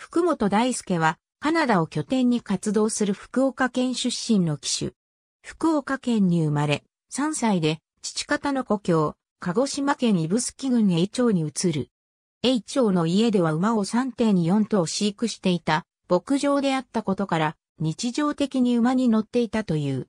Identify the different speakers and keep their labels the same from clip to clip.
Speaker 1: 福本大輔は、カナダを拠点に活動する福岡県出身の騎手。福岡県に生まれ、3歳で、父方の故郷、鹿児島県指宿郡栄町に移る。栄町の家では馬を3.4頭飼育していた、牧場であったことから、日常的に馬に乗っていたという。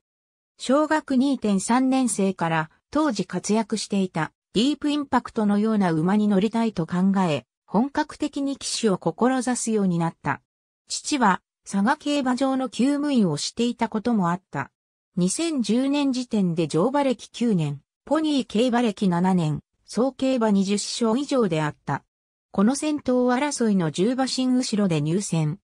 Speaker 1: 小学2.3年生から、当時活躍していた、ディープインパクトのような馬に乗りたいと考え、本格的に騎手を志すようになった。父は佐賀競馬場の厩務員をしていたこともあった。2010年時点で乗馬歴9年、ポニー競馬歴7年、総競馬20勝以上であった。この戦闘争いの10馬身後ろで入選。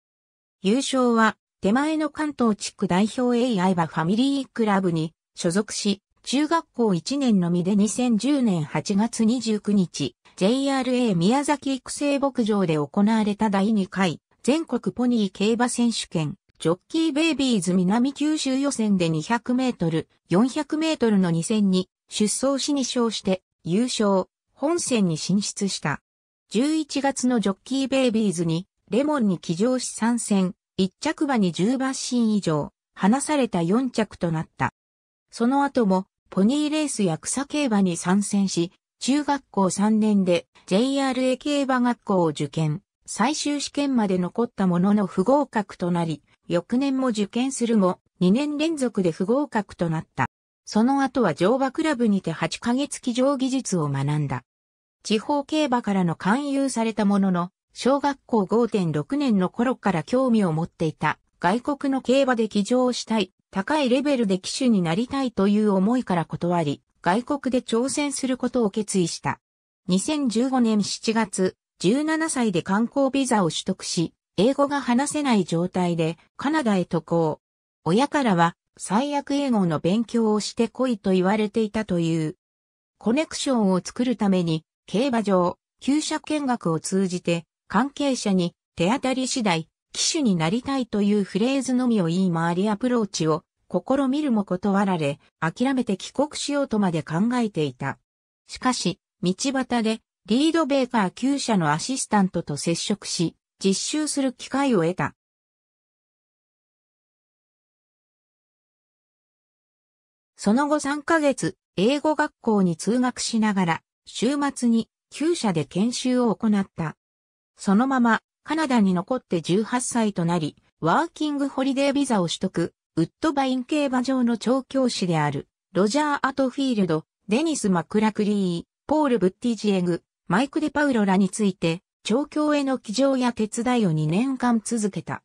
Speaker 1: 優勝は手前の関東地区代表 AI 馬ファミリークラブに所属し、中学校1年のみで2010年8月29日、JRA 宮崎育成牧場で行われた第2回全国ポニー競馬選手権ジョッキーベイビーズ南九州予選で200メートル、400メートルの2戦に出走し2勝して優勝、本戦に進出した。11月のジョッキーベイビーズにレモンに騎乗し参戦、1着馬に10馬身以上、離された4着となった。その後も、ポニーレースや草競馬に参戦し、中学校3年で JRA 競馬学校を受験、最終試験まで残ったものの不合格となり、翌年も受験するも、2年連続で不合格となった。その後は乗馬クラブにて8ヶ月騎乗技術を学んだ。地方競馬からの勧誘されたものの、小学校5.6年の頃から興味を持っていた、外国の競馬で騎乗したい、高いレベルで騎手になりたいという思いから断り、外国で挑戦することを決意した。2015年7月、17歳で観光ビザを取得し、英語が話せない状態でカナダへ渡航。親からは最悪英語の勉強をしてこいと言われていたという。コネクションを作るために、競馬場、旧車見学を通じて、関係者に手当たり次第、騎手になりたいというフレーズのみを言い回りアプローチを試みるも断られ、諦めて帰国しようとまで考えていた。しかし、道端で、リード・ベーカー9社のアシスタントと接触し、実習する機会を得た。その後3ヶ月、英語学校に通学しながら、週末に9社で研修を行った。そのまま、カナダに残って18歳となり、ワーキングホリデービザを取得、ウッドバイン競馬場の調教師である、ロジャー・アトフィールド、デニス・マクラクリー、ポール・ブッティジエグ、マイク・デ・パウロらについて、調教への騎乗や手伝いを2年間続けた。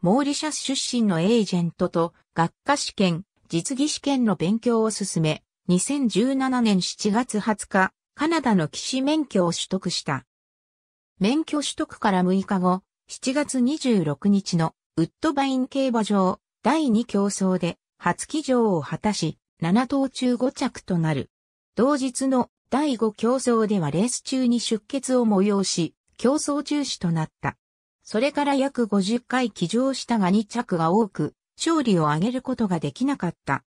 Speaker 1: モーリシャス出身のエージェントと学科試験、実技試験の勉強を進め、2017年7月20日、カナダの騎士免許を取得した。免許取得から6日後、7月26日のウッドバイン競馬場第2競争で初騎乗を果たし、7頭中5着となる。同日の第5競争ではレース中に出血を催し、競争中止となった。それから約50回騎乗したが2着が多く、勝利を挙げることができなかった。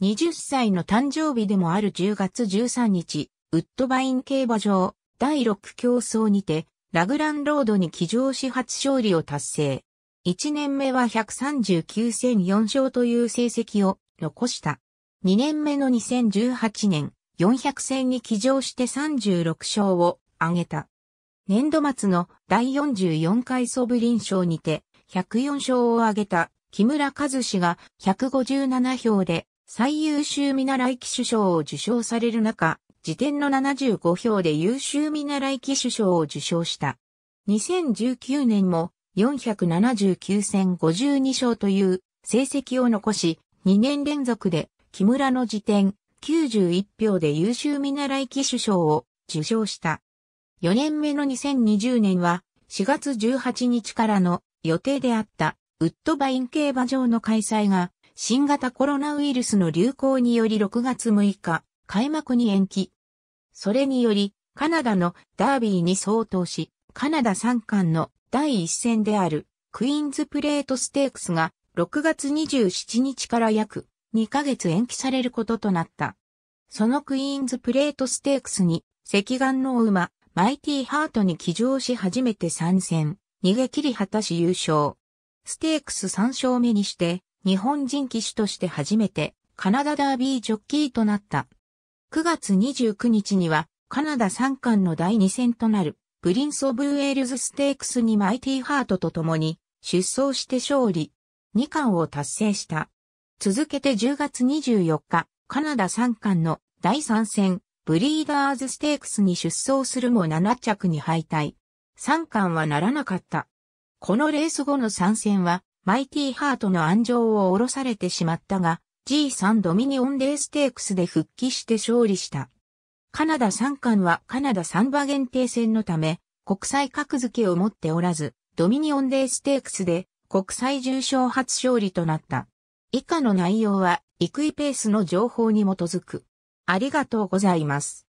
Speaker 1: 20歳の誕生日でもある10月13日、ウッドバイン競馬場第6競争にて、ラグランロードに騎乗し初勝利を達成。1年目は139戦4勝という成績を残した。2年目の2018年、400戦に起乗して36勝を挙げた。年度末の第44回ソブリン賞にて104勝を挙げた木村和氏が157票で最優秀見習い騎手賞を受賞される中、時点の75票で優秀見習い騎手賞を受賞した。2019年も479戦52勝という成績を残し、2年連続で木村の辞典91票で優秀見習い騎手賞を受賞した。4年目の2020年は4月18日からの予定であったウッドバイン競馬場の開催が新型コロナウイルスの流行により6月6日開幕に延期。それによりカナダのダービーに相当し、カナダ3冠の第一戦であるクイーンズプレートステークスが6月27日から約2ヶ月延期されることとなった。そのクイーンズプレートステークスに赤眼の馬マイティハートに騎乗し初めて参戦、逃げ切り果たし優勝。ステークス3勝目にして日本人騎手として初めてカナダダービージョッキーとなった。9月29日にはカナダ3冠の第2戦となるプリンス・オブ・ウェールズ・ステークスにマイティ・ハートと共に出走して勝利、2冠を達成した。続けて10月24日、カナダ3冠の第3戦、ブリーダーズ・ステークスに出走するも7着に敗退。3冠はならなかった。このレース後の参戦は、マイティ・ハートの安城を下ろされてしまったが、G3 ドミニオンデーステークスで復帰して勝利した。カナダ3巻はカナダ3馬限定戦のため、国際格付けを持っておらず、ドミニオンデーステークスで国際重賞初勝利となった。以下の内容は、イクイペースの情報に基づく。ありがとうございます。